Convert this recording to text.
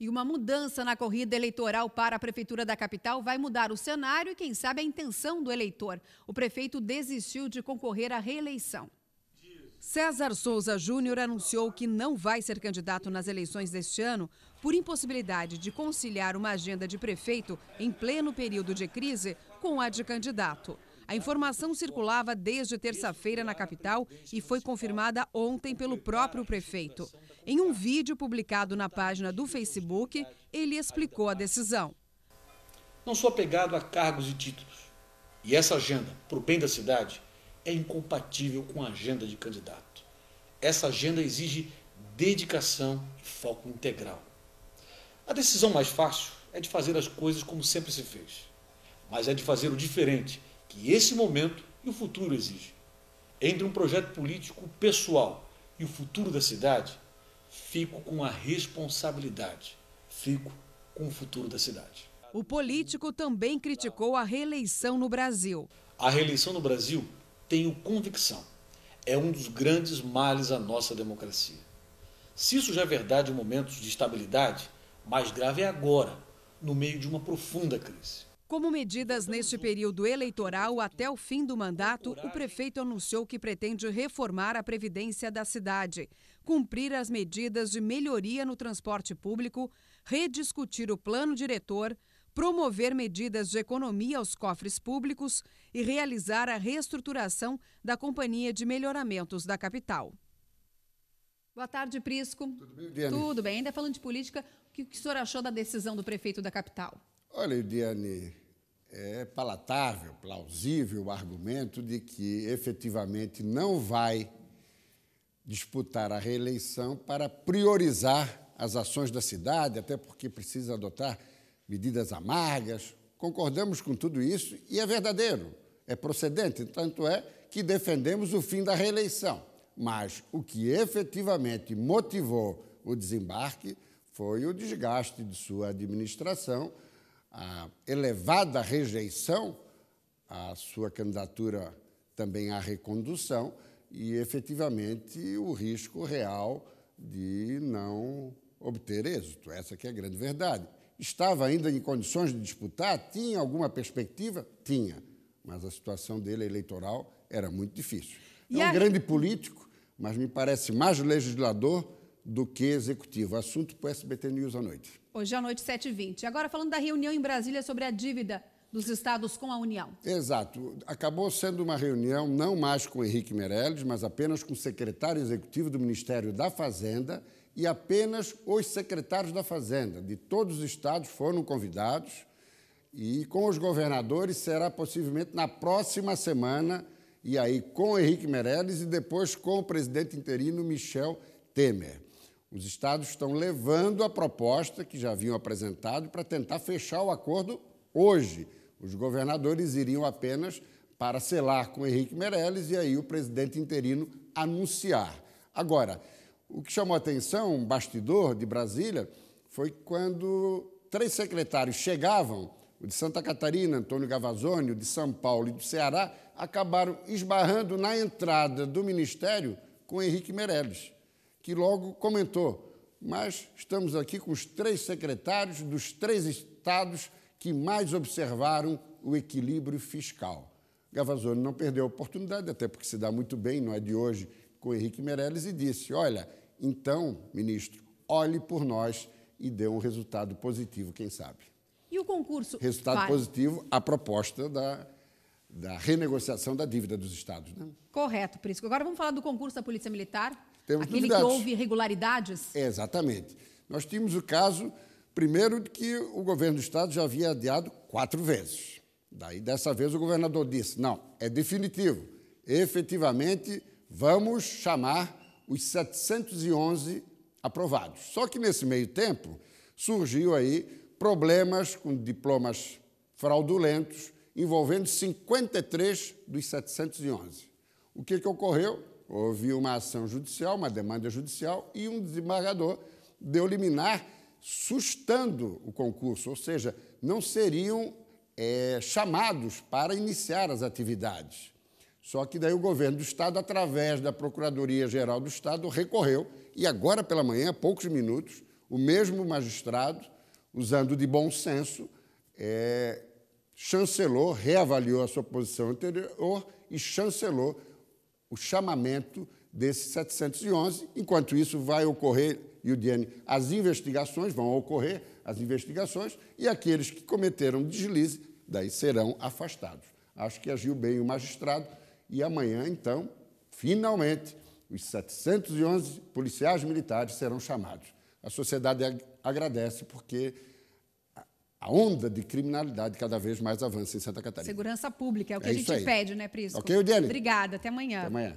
E uma mudança na corrida eleitoral para a Prefeitura da capital vai mudar o cenário e, quem sabe, a intenção do eleitor. O prefeito desistiu de concorrer à reeleição. César Souza Júnior anunciou que não vai ser candidato nas eleições deste ano por impossibilidade de conciliar uma agenda de prefeito em pleno período de crise com a de candidato. A informação circulava desde terça-feira na capital e foi confirmada ontem pelo próprio prefeito. Em um vídeo publicado na página do Facebook, ele explicou a decisão. Não sou apegado a cargos e títulos. E essa agenda, para o bem da cidade, é incompatível com a agenda de candidato. Essa agenda exige dedicação e foco integral. A decisão mais fácil é de fazer as coisas como sempre se fez, mas é de fazer o diferente que esse momento e o futuro exigem. Entre um projeto político pessoal e o futuro da cidade, fico com a responsabilidade, fico com o futuro da cidade. O político também criticou a reeleição no Brasil. A reeleição no Brasil, tenho convicção, é um dos grandes males à nossa democracia. Se isso já é verdade em momentos de estabilidade, mais grave é agora, no meio de uma profunda crise. Como medidas neste período eleitoral até o fim do mandato, o prefeito anunciou que pretende reformar a previdência da cidade, cumprir as medidas de melhoria no transporte público, rediscutir o plano diretor, promover medidas de economia aos cofres públicos e realizar a reestruturação da Companhia de Melhoramentos da capital. Boa tarde, Prisco. Tudo bem, Diana? Tudo bem. Ainda falando de política, o que o senhor achou da decisão do prefeito da capital? Olha, Diane, é palatável, plausível o argumento de que efetivamente não vai disputar a reeleição para priorizar as ações da cidade, até porque precisa adotar medidas amargas. Concordamos com tudo isso e é verdadeiro, é procedente, tanto é que defendemos o fim da reeleição. Mas o que efetivamente motivou o desembarque foi o desgaste de sua administração a elevada rejeição à sua candidatura também à recondução e, efetivamente, o risco real de não obter êxito. Essa que é a grande verdade. Estava ainda em condições de disputar? Tinha alguma perspectiva? Tinha. Mas a situação dele eleitoral era muito difícil. É um a... grande político, mas me parece mais legislador do que executivo. Assunto para o SBT News à noite. Hoje à noite, 7h20. Agora, falando da reunião em Brasília sobre a dívida dos estados com a União. Exato. Acabou sendo uma reunião não mais com Henrique Meirelles, mas apenas com o secretário executivo do Ministério da Fazenda e apenas os secretários da Fazenda de todos os estados foram convidados e com os governadores será possivelmente na próxima semana e aí com Henrique Meirelles e depois com o presidente interino Michel Temer. Os estados estão levando a proposta que já haviam apresentado para tentar fechar o acordo hoje. Os governadores iriam apenas para selar com Henrique Meirelles e aí o presidente interino anunciar. Agora, o que chamou a atenção, um bastidor de Brasília, foi quando três secretários chegavam, o de Santa Catarina, Antônio Gavazzoni, o de São Paulo e do Ceará, acabaram esbarrando na entrada do ministério com Henrique Meirelles que logo comentou: mas estamos aqui com os três secretários dos três estados que mais observaram o equilíbrio fiscal. Gavazzoni não perdeu a oportunidade, até porque se dá muito bem, não é de hoje, com Henrique Meirelles, e disse: Olha, então, ministro, olhe por nós e dê um resultado positivo, quem sabe. E o concurso? Resultado vai. positivo, a proposta da, da renegociação da dívida dos estados. Né? Correto, Prisco. Agora vamos falar do concurso da Polícia Militar. Temos Aquele novidades. que houve irregularidades? É, exatamente. Nós tínhamos o caso, primeiro, de que o governo do Estado já havia adiado quatro vezes. Daí, dessa vez, o governador disse: não, é definitivo. Efetivamente, vamos chamar os 711 aprovados. Só que nesse meio tempo surgiu aí problemas com diplomas fraudulentos envolvendo 53 dos 711. O que, que ocorreu? houve uma ação judicial, uma demanda judicial, e um desembargador deu liminar sustando o concurso, ou seja, não seriam é, chamados para iniciar as atividades. Só que daí o governo do Estado, através da Procuradoria-Geral do Estado, recorreu e agora pela manhã, há poucos minutos, o mesmo magistrado, usando de bom senso, é, chancelou, reavaliou a sua posição anterior e chancelou o chamamento desse 711. Enquanto isso, vai ocorrer, Yudiane, as investigações, vão ocorrer as investigações, e aqueles que cometeram deslize, daí serão afastados. Acho que agiu bem o magistrado, e amanhã, então, finalmente, os 711 policiais militares serão chamados. A sociedade agradece porque a onda de criminalidade cada vez mais avança em Santa Catarina. Segurança pública, é o que é a gente pede, né, Prisco? Ok, Diane? Obrigada, até amanhã. Até amanhã.